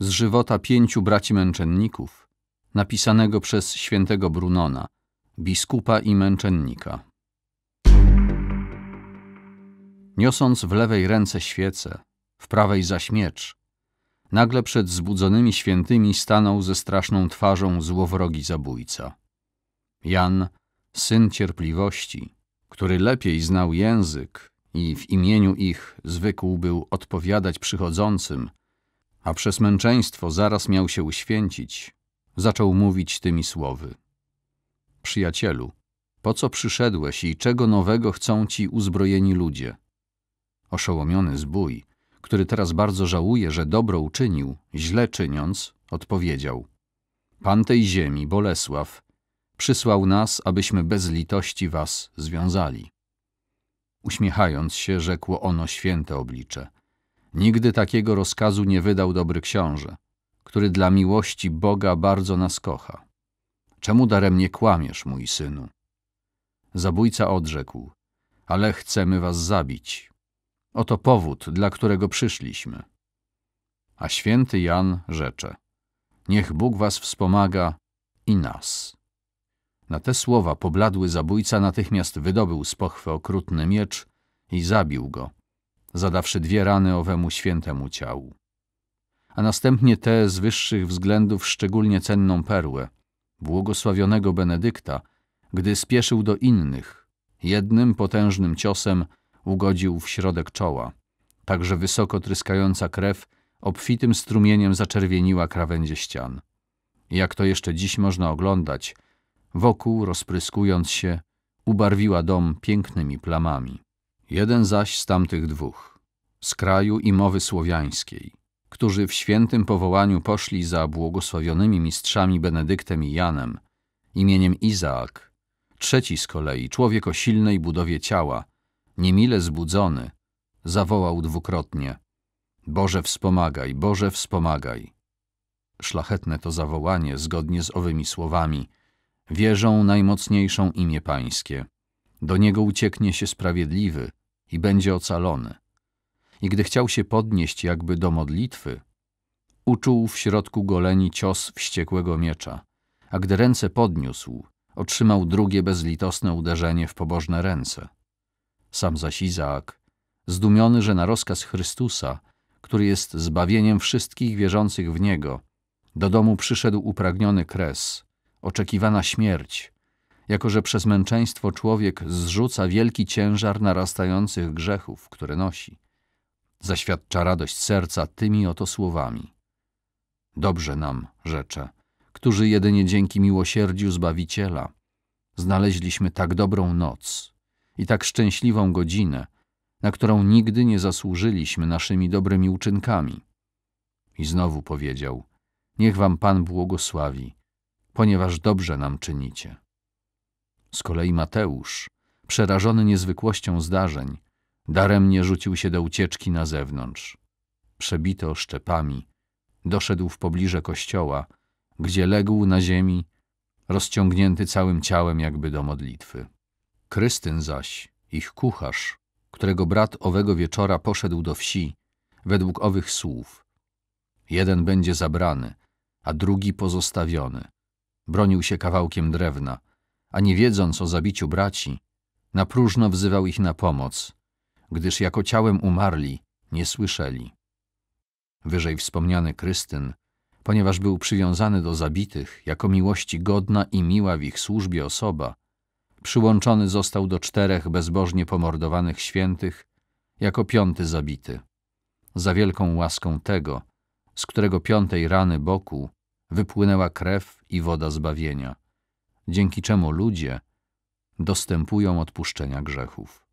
z żywota pięciu braci męczenników, napisanego przez świętego Brunona, biskupa i męczennika. Niosąc w lewej ręce świecę, w prawej zaś miecz, nagle przed zbudzonymi świętymi stanął ze straszną twarzą złowrogi zabójca. Jan, syn cierpliwości, który lepiej znał język i w imieniu ich zwykł był odpowiadać przychodzącym, a przez męczeństwo zaraz miał się uświęcić, zaczął mówić tymi słowy. Przyjacielu, po co przyszedłeś i czego nowego chcą ci uzbrojeni ludzie? Oszołomiony zbój, który teraz bardzo żałuje, że dobro uczynił, źle czyniąc, odpowiedział. Pan tej ziemi, Bolesław, przysłał nas, abyśmy bez litości was związali. Uśmiechając się, rzekło ono święte oblicze – Nigdy takiego rozkazu nie wydał dobry książę, który dla miłości Boga bardzo nas kocha. Czemu daremnie kłamiesz, mój synu? Zabójca odrzekł, ale chcemy was zabić. Oto powód, dla którego przyszliśmy. A święty Jan rzecze, niech Bóg was wspomaga i nas. Na te słowa pobladły zabójca natychmiast wydobył z pochwy okrutny miecz i zabił go zadawszy dwie rany owemu świętemu ciału. A następnie tę z wyższych względów szczególnie cenną perłę, błogosławionego Benedykta, gdy spieszył do innych, jednym potężnym ciosem ugodził w środek czoła, także wysoko tryskająca krew obfitym strumieniem zaczerwieniła krawędzie ścian. Jak to jeszcze dziś można oglądać, wokół, rozpryskując się, ubarwiła dom pięknymi plamami jeden zaś z tamtych dwóch, z kraju i mowy słowiańskiej, którzy w świętym powołaniu poszli za błogosławionymi mistrzami Benedyktem i Janem, imieniem Izaak, trzeci z kolei, człowiek o silnej budowie ciała, niemile zbudzony, zawołał dwukrotnie Boże wspomagaj, Boże wspomagaj. Szlachetne to zawołanie, zgodnie z owymi słowami, wierzą najmocniejszą imię Pańskie. Do Niego ucieknie się sprawiedliwy, i będzie ocalony. I gdy chciał się podnieść jakby do modlitwy, uczuł w środku goleni cios wściekłego miecza, a gdy ręce podniósł, otrzymał drugie bezlitosne uderzenie w pobożne ręce. Sam zaś Izaak, zdumiony, że na rozkaz Chrystusa, który jest zbawieniem wszystkich wierzących w Niego, do domu przyszedł upragniony kres, oczekiwana śmierć, jako że przez męczeństwo człowiek zrzuca wielki ciężar narastających grzechów, które nosi. Zaświadcza radość serca tymi oto słowami. Dobrze nam, rzecze, którzy jedynie dzięki miłosierdziu Zbawiciela znaleźliśmy tak dobrą noc i tak szczęśliwą godzinę, na którą nigdy nie zasłużyliśmy naszymi dobrymi uczynkami. I znowu powiedział, niech wam Pan błogosławi, ponieważ dobrze nam czynicie. Z kolei Mateusz, przerażony niezwykłością zdarzeń, daremnie rzucił się do ucieczki na zewnątrz. Przebito szczepami, doszedł w pobliże kościoła, gdzie legł na ziemi, rozciągnięty całym ciałem jakby do modlitwy. Krystyn zaś, ich kucharz, którego brat owego wieczora poszedł do wsi, według owych słów. Jeden będzie zabrany, a drugi pozostawiony. Bronił się kawałkiem drewna, a nie wiedząc o zabiciu braci, na próżno wzywał ich na pomoc, gdyż jako ciałem umarli, nie słyszeli. Wyżej wspomniany Krystyn, ponieważ był przywiązany do zabitych jako miłości godna i miła w ich służbie osoba, przyłączony został do czterech bezbożnie pomordowanych świętych jako piąty zabity. Za wielką łaską tego, z którego piątej rany boku wypłynęła krew i woda zbawienia dzięki czemu ludzie dostępują odpuszczenia grzechów.